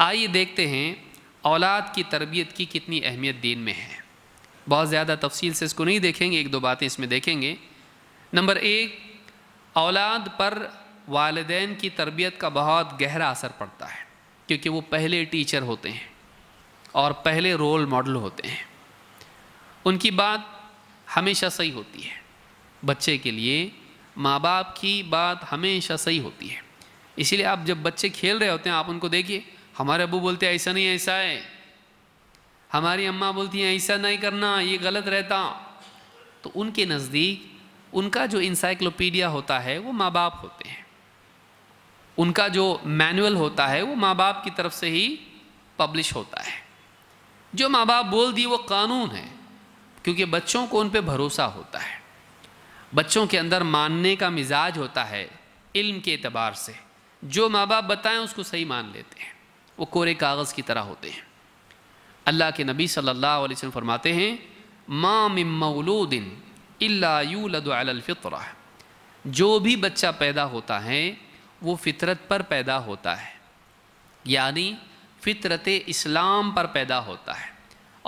आइए देखते हैं औलाद की तरबियत की कितनी अहमियत दीन में है बहुत ज़्यादा तफसील से इसको नहीं देखेंगे एक दो बातें इसमें देखेंगे नंबर एक औलाद पर वालदेन की तरबियत का बहुत गहरा असर पड़ता है क्योंकि वो पहले टीचर होते हैं और पहले रोल मॉडल होते हैं उनकी बात हमेशा सही होती है बच्चे के लिए माँ बाप की बात हमेशा सही होती है इसीलिए आप जब बच्चे खेल रहे होते हैं आप उनको देखिए हमारे अबू बोलते ऐसा नहीं ऐसा है हमारी अम्मा बोलती हैं ऐसा नहीं करना ये गलत रहता तो उनके नज़दीक उनका जो इंसाइक्लोपीडिया होता है वो माँ बाप होते हैं उनका जो मैनुअल होता है वो माँ बाप की तरफ से ही पब्लिश होता है जो माँ बाप बोल दिए वो कानून है क्योंकि बच्चों को उन पर भरोसा होता है बच्चों के अंदर मानने का मिजाज होता है इल्म के एतबार से जो माँ बाप बताएं उसको सही मान लेते हैं वो कोरे कागज़ की तरह होते हैं अल्लाह के नबी सल्लल्लाहु अलैहि वसल्लम फरमाते हैं माम मौलूदिन जो भी बच्चा पैदा होता है वो फितरत पर पैदा होता है यानी फितरत इस्लाम पर पैदा होता है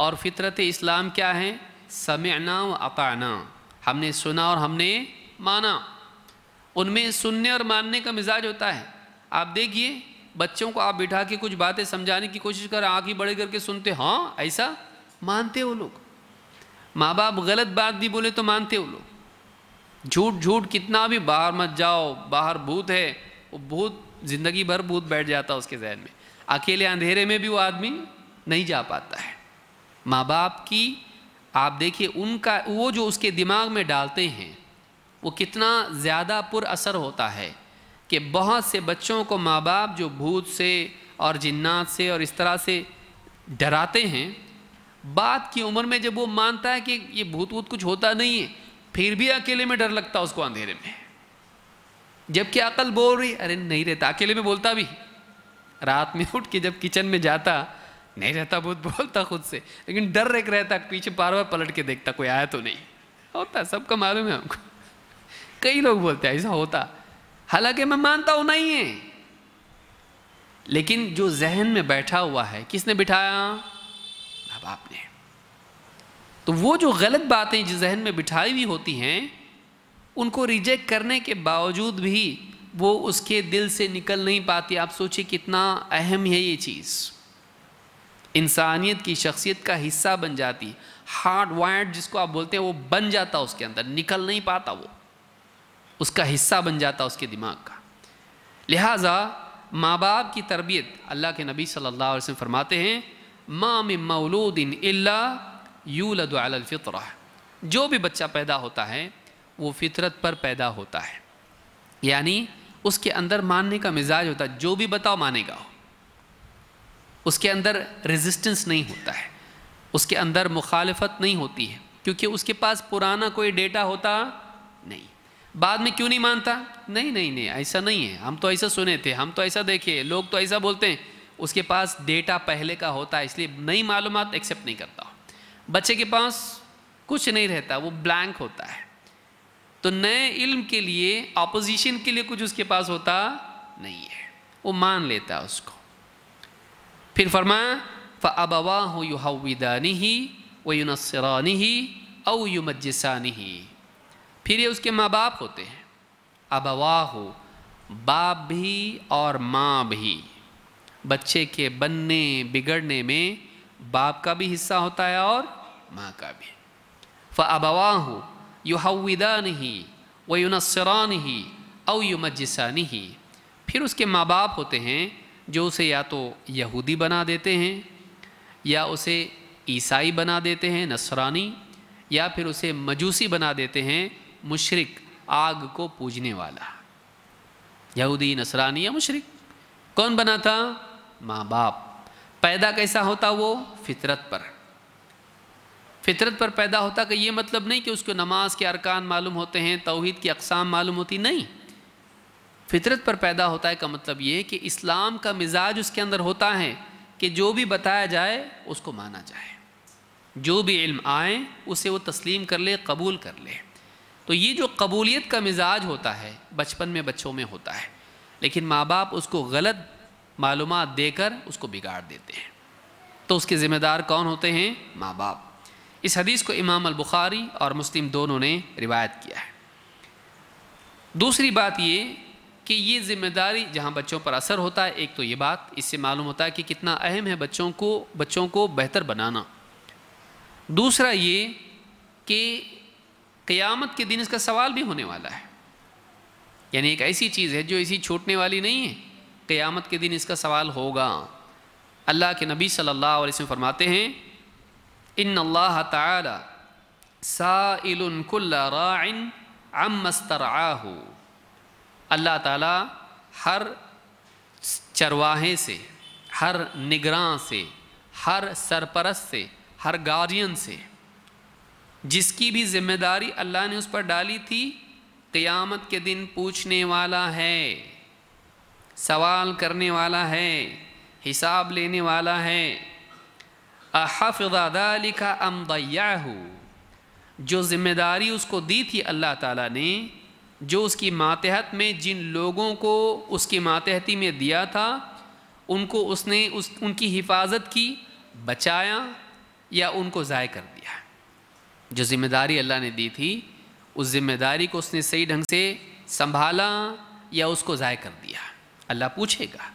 और फितरत इस्लाम क्या है समना व अताना हमने सुना और हमने माना उनमें सुनने और मानने का मिजाज होता है आप देखिए बच्चों को आप बिठा के कुछ बातें समझाने की कोशिश कर आँख ही बड़े करके सुनते हाँ ऐसा मानते वो लोग माँ बाप गलत बात भी बोले तो मानते वो लोग झूठ झूठ कितना भी बाहर मत जाओ बाहर भूत है वो भूत जिंदगी भर भूत बैठ जाता है उसके जहन में अकेले अंधेरे में भी वो आदमी नहीं जा पाता है माँ बाप की आप देखिए उनका वो जो उसके दिमाग में डालते हैं वो कितना ज़्यादा पुर असर होता है कि बहुत से बच्चों को माँ बाप जो भूत से और जिन्नात से और इस तरह से डराते हैं बात की उम्र में जब वो मानता है कि ये भूत वूत कुछ होता नहीं है फिर भी अकेले में डर लगता उसको अंधेरे में जबकि अकल बोल रही अरे नहीं रहता अकेले में बोलता भी रात में उठ के जब किचन में जाता नहीं रहता भूत बोलता खुद से लेकिन डर एक रहता पीछे बार बार पलट के देखता कोई आया तो नहीं होता सबका मालूम है हमको कई लोग बोलते हैं ऐसा होता हालांकि मैं मानता हूं नहीं है लेकिन जो जहन में बैठा हुआ है किसने बिठाया अब आपने तो वो जो गलत बातें जो जहन में बिठाई हुई होती हैं उनको रिजेक्ट करने के बावजूद भी वो उसके दिल से निकल नहीं पाती आप सोचिए कितना अहम है ये चीज़ इंसानियत की शख्सियत का हिस्सा बन जाती हार्ड वायर्ड जिसको आप बोलते हैं वो बन जाता उसके अंदर निकल नहीं पाता वो उसका हिस्सा बन जाता उसके दिमाग का लिहाजा माँ बाप की तरबियत अल्लाह के नबी सल्लल्लाहु अलैहि वसल्लम फरमाते हैं माँ में यू यूलफ़ितर जो भी बच्चा पैदा होता है वो फितरत पर पैदा होता है यानी उसके अंदर मानने का मिजाज होता है जो भी बताओ मानेगा हो उसके अंदर रेजिस्टेंस नहीं होता है उसके अंदर मुखालफत नहीं होती है क्योंकि उसके पास पुराना कोई डेटा होता नहीं बाद में क्यों नहीं मानता नहीं नहीं नहीं ऐसा नहीं है हम तो ऐसा सुने थे हम तो ऐसा देखे लोग तो ऐसा बोलते हैं उसके पास डेटा पहले का होता है इसलिए नई मालूम एक्सेप्ट नहीं करता बच्चे के पास कुछ नहीं रहता वो ब्लैंक होता है तो नए इल्म के लिए अपोजिशन के लिए कुछ उसके पास होता नहीं है वो मान लेता है उसको फिर फरमाया फ़बवा हो यू हविदानी ही व यूनसरानी ही औ यू मजसानी ही फिर ये उसके माँ बाप होते हैं हो बाप भी और माँ भी बच्चे के बनने बिगड़ने में बाप का भी हिस्सा होता है और माँ का भी फ यू युहविदा नहीं व युनसरा नहीं और युमजसा नहीं फिर उसके माँ बाप होते हैं जो उसे या तो यहूदी बना देते हैं या उसे ईसाई बना देते हैं नसरानी या फिर उसे मजूसी बना देते हैं मुशरक आग को पूजने वाला यहूदी नसरानी या मुशरिक कौन बना था माँ बाप पैदा कैसा होता वो फितरत पर फितरत पर पैदा होता का ये मतलब नहीं कि उसको नमाज के अरकान मालूम होते हैं तोहहीद की अकसाम मालूम होती नहीं फितरत पर पैदा होता है का मतलब ये कि इस्लाम का मिजाज उसके अंदर होता है कि जो भी बताया जाए उसको माना जाए जो भी इल्म आए उसे वो तस्लीम कर ले कबूल कर ले तो ये जो कबूलियत का मिजाज होता है बचपन में बच्चों में होता है लेकिन माँ बाप उसको गलत मालूम देकर उसको बिगाड़ देते हैं तो उसके ज़िम्मेदार कौन होते हैं माँ बाप इस हदीस को इमाम अलबुखारी और मुस्लिम दोनों ने रिवायत किया है दूसरी बात ये कि ये ज़िम्मेदारी जहाँ बच्चों पर असर होता है एक तो ये बात इससे मालूम होता है कि कितना अहम है बच्चों को बच्चों को बेहतर बनाना दूसरा ये कि क़यामत के दिन इसका सवाल भी होने वाला है यानी एक ऐसी चीज़ है जो इसी छूटने वाली नहीं है क़यामत के दिन इसका सवाल होगा अल्लाह के नबी सल्लल्लाहु अलैहि वसल्लम फरमाते हैं इन अल्लाह ताला साइलकुल्लाइन अमस्तराहू अल्लाह ताला हर चरवाहे से हर निगरान से हर सरपरस्त से हर गार्जियन से जिसकी भी जिम्मेदारी अल्लाह ने उस पर डाली थी क़यामत के दिन पूछने वाला है सवाल करने वाला है हिसाब लेने वाला है अहफ़ा लिखा अम जो जिम्मेदारी उसको दी थी अल्लाह ताला ने जो उसकी मातहत में जिन लोगों को उसकी मातहती में दिया था उनको उसने उस उनकी हिफाजत की बचाया या उनको ज़ाय कर दिया जो जिम्मेदारी अल्लाह ने दी थी उस जिम्मेदारी को उसने सही ढंग से संभाला या उसको ज़ाय कर दिया अल्लाह पूछेगा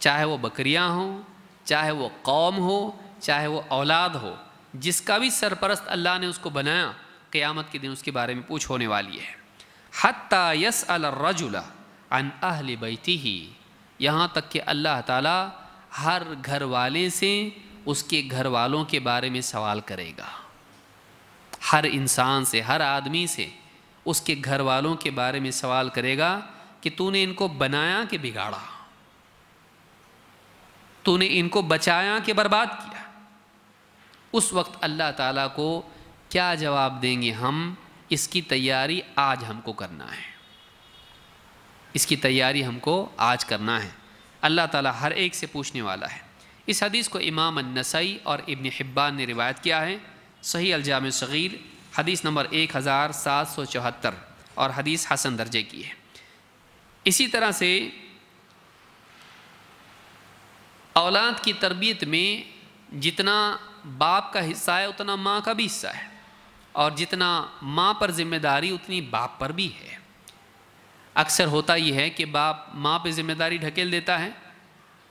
चाहे वो बकरियां हों चाहे वो कौम हो चाहे वो औलाद हो जिसका भी सरपरस्त अल्लाह ने उसको बनाया क़यामत के दिन उसके बारे में पूछ होने वाली है हत्ता यस अलरजुला अन अहल बैती ही यहाँ तक कि अल्लाह ताला हर घर वाले से उसके घर वालों के बारे में सवाल करेगा हर इंसान से हर आदमी से उसके घर वालों के बारे में सवाल करेगा कि तूने इनको बनाया कि बिगाड़ा तूने इनको बचाया कि बर्बाद किया उस वक्त अल्लाह ताला को क्या जवाब देंगे हम इसकी तैयारी आज हमको करना है इसकी तैयारी हमको आज करना है अल्लाह ताला हर एक से पूछने वाला है इस हदीस को इमाम नसई और इबन हिब्बान ने रिवायत किया है सही अलजाम सगीर हदीस नंबर एक हज़ार सात सौ चौहत्तर और हदीस हसन दर्जे की है इसी तरह से औलाद की तरबियत में जितना बाप का हिस्सा है उतना माँ का भी हिस्सा है और जितना माँ पर जिम्मेदारी उतनी बाप पर भी है अक्सर होता यह है कि बाप माँ पे ज़िम्मेदारी ढकेल देता है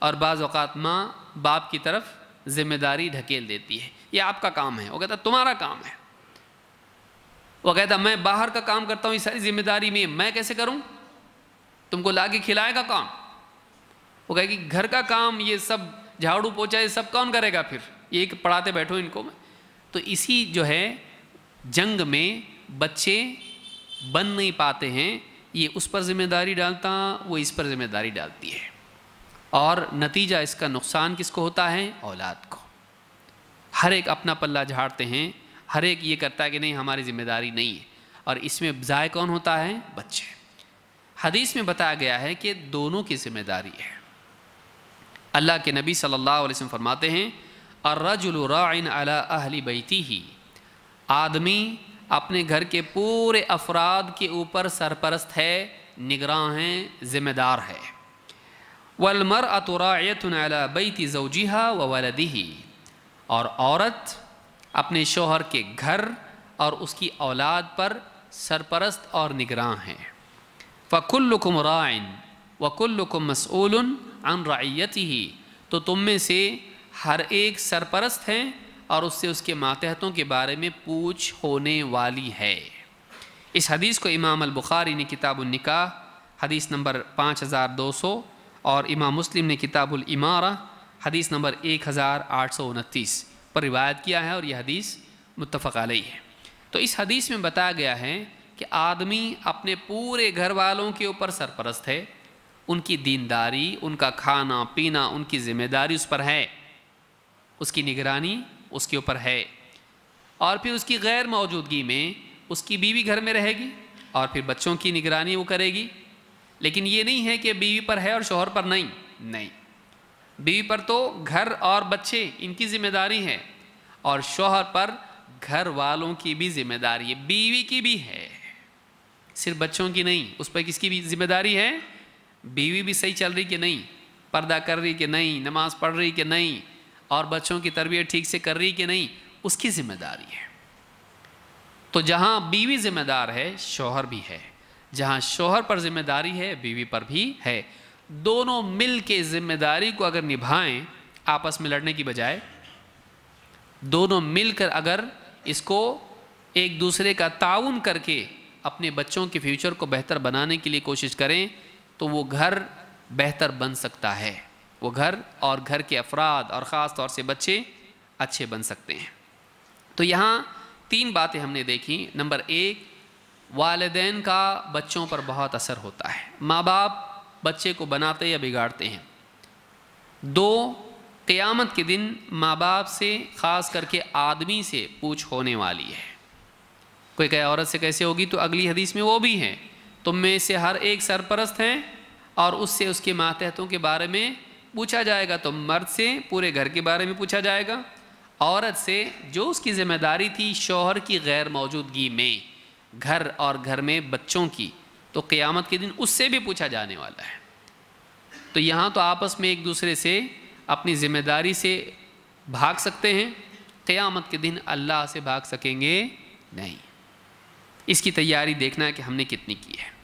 और बाज़ात माँ बाप की तरफ जिम्मेदारी ढकेल देती है ये आपका काम है वो कहता तुम्हारा काम है वो कहता मैं बाहर का काम करता हूं ये सारी जिम्मेदारी में मैं कैसे करूं तुमको ला के खिलाएगा कौन वो कहेगी घर का काम ये सब झाड़ू पोछा ये सब कौन करेगा फिर ये पढ़ाते बैठो इनको मैं तो इसी जो है जंग में बच्चे बन नहीं पाते हैं ये उस पर जिम्मेदारी डालता वो इस पर जिम्मेदारी डालती है और नतीजा इसका नुकसान किसको होता है औलाद को हर एक अपना पल्ला झाड़ते हैं हर एक ये करता है कि नहीं हमारी जिम्मेदारी नहीं है और इसमें ज़ाय कौन होता है बच्चे हदीस में बताया गया है कि दोनों की जिम्मेदारी है अल्लाह के नबी सल्लल्लाहु अलैहि वसल्लम फरमाते हैं अर्रजुल राइन अला अहली बैती ही आदमी अपने घर के पूरे अफराद के ऊपर सरपरस्त है निगरान है ज़िम्मेदार है वलमर अतुरायतला बैती जवजीहा व वलदही और औरत अपने शोहर के घर और उसकी औलाद पर सरपरस्त और निगरान हैं फ़कुल्लुकुम रायन वकुल्लुकुम मसूल अन रायती ही तो तुम में से हर एक सरपरस्त हैं और उससे उसके मातहतों के बारे में पूछ होने वाली है इस हदीस को इमाम अल बुखारी ने किताब निकाह हदीस नंबर पाँच हज़ार दो सौ और इमाम मुस्लिम ने किताबुल इमारा हदीस नंबर एक हज़ार आठ सौ उनतीस पर रिवायत किया है और यह हदीस मुतफ़ आलई है तो इस हदीस में बताया गया है कि आदमी अपने पूरे घर वालों के ऊपर सरपरस्त है उनकी दीनदारी उनका खाना पीना उनकी ज़िम्मेदारी उस पर है उसकी निगरानी उसके ऊपर है और फिर उसकी गैर मौजूदगी में उसकी बीवी घर में रहेगी और फिर बच्चों की निगरानी वो करेगी लेकिन ये नहीं है कि बीवी पर है और शोहर पर नहीं नहीं बीवी पर तो घर और बच्चे इनकी जिम्मेदारी है और शोहर पर घर वालों की भी जिम्मेदारी है बीवी की भी है सिर्फ बच्चों की नहीं उस पर किसकी भी जिम्मेदारी है बीवी भी सही चल रही कि नहीं पर्दा कर रही कि नहीं नमाज़ पढ़ रही कि नहीं और बच्चों की तरबियत ठीक से कर रही कि नहीं उसकी जिम्मेदारी है तो जहां बीवी जिम्मेदार है शोहर भी है जहां शोहर पर जिम्मेदारी है बीवी पर भी है दोनों मिल के जिम्मेदारी को अगर निभाएं आपस में लड़ने की बजाय दोनों मिलकर अगर इसको एक दूसरे का ताउन करके अपने बच्चों के फ्यूचर को बेहतर बनाने के लिए कोशिश करें तो वो घर बेहतर बन सकता है वो घर और घर के अफराद और ख़ास तौर से बच्चे अच्छे बन सकते हैं तो यहाँ तीन बातें हमने देखी नंबर एक वालदेन का बच्चों पर बहुत असर होता है माँ बाप बच्चे को बनाते या बिगाड़ते हैं दो क़यामत के दिन माँ बाप से ख़ास करके आदमी से पूछ होने वाली है कोई कहे औरत से कैसे होगी तो अगली हदीस में वो भी हैं तुम में से हर एक सरपरस्त हैं और उससे उसके मातहतों के बारे में पूछा जाएगा तो मर्द से पूरे घर के बारे में पूछा जाएगा औरत से जो उसकी ज़िम्मेदारी थी शोहर की गैर मौजूदगी में घर और घर में बच्चों की तो क़यामत के दिन उससे भी पूछा जाने वाला है तो यहाँ तो आपस में एक दूसरे से अपनी ज़िम्मेदारी से भाग सकते हैं क़यामत के दिन अल्लाह से भाग सकेंगे नहीं इसकी तैयारी देखना है कि हमने कितनी की है